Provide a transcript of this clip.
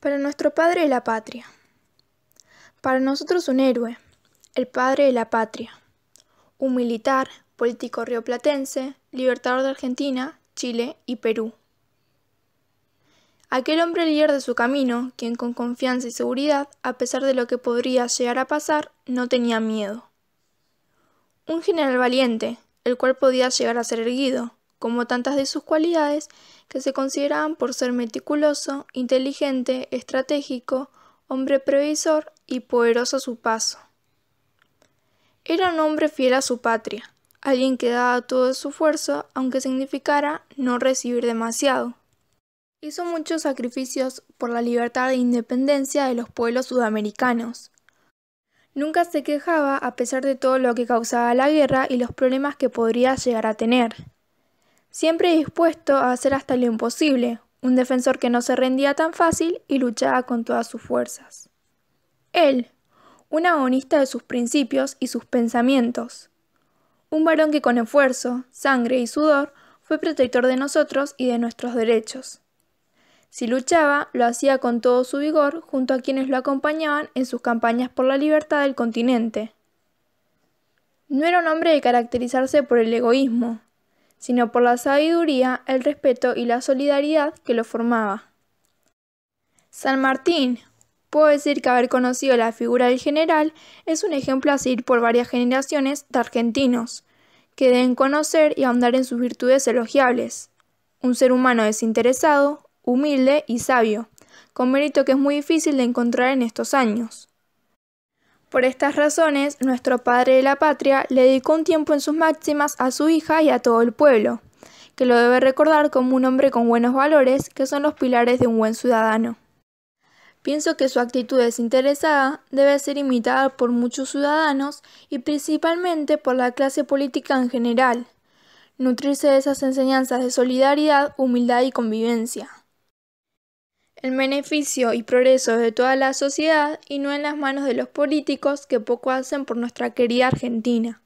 Para nuestro padre de la patria. Para nosotros un héroe, el padre de la patria. Un militar, político rioplatense, libertador de Argentina, Chile y Perú. Aquel hombre líder de su camino, quien con confianza y seguridad, a pesar de lo que podría llegar a pasar, no tenía miedo. Un general valiente, el cual podía llegar a ser erguido, como tantas de sus cualidades que se consideraban por ser meticuloso, inteligente, estratégico, hombre previsor y poderoso a su paso. Era un hombre fiel a su patria, alguien que daba todo su esfuerzo, aunque significara no recibir demasiado. Hizo muchos sacrificios por la libertad e independencia de los pueblos sudamericanos. Nunca se quejaba a pesar de todo lo que causaba la guerra y los problemas que podría llegar a tener siempre dispuesto a hacer hasta lo imposible, un defensor que no se rendía tan fácil y luchaba con todas sus fuerzas. Él, un agonista de sus principios y sus pensamientos. Un varón que con esfuerzo, sangre y sudor fue protector de nosotros y de nuestros derechos. Si luchaba, lo hacía con todo su vigor junto a quienes lo acompañaban en sus campañas por la libertad del continente. No era un hombre de caracterizarse por el egoísmo, sino por la sabiduría, el respeto y la solidaridad que lo formaba. San Martín. Puedo decir que haber conocido la figura del general es un ejemplo a seguir por varias generaciones de argentinos, que deben conocer y ahondar en sus virtudes elogiables. Un ser humano desinteresado, humilde y sabio, con mérito que es muy difícil de encontrar en estos años. Por estas razones, nuestro padre de la patria le dedicó un tiempo en sus máximas a su hija y a todo el pueblo, que lo debe recordar como un hombre con buenos valores, que son los pilares de un buen ciudadano. Pienso que su actitud desinteresada debe ser imitada por muchos ciudadanos y principalmente por la clase política en general, nutrirse de esas enseñanzas de solidaridad, humildad y convivencia el beneficio y progreso de toda la sociedad y no en las manos de los políticos que poco hacen por nuestra querida Argentina.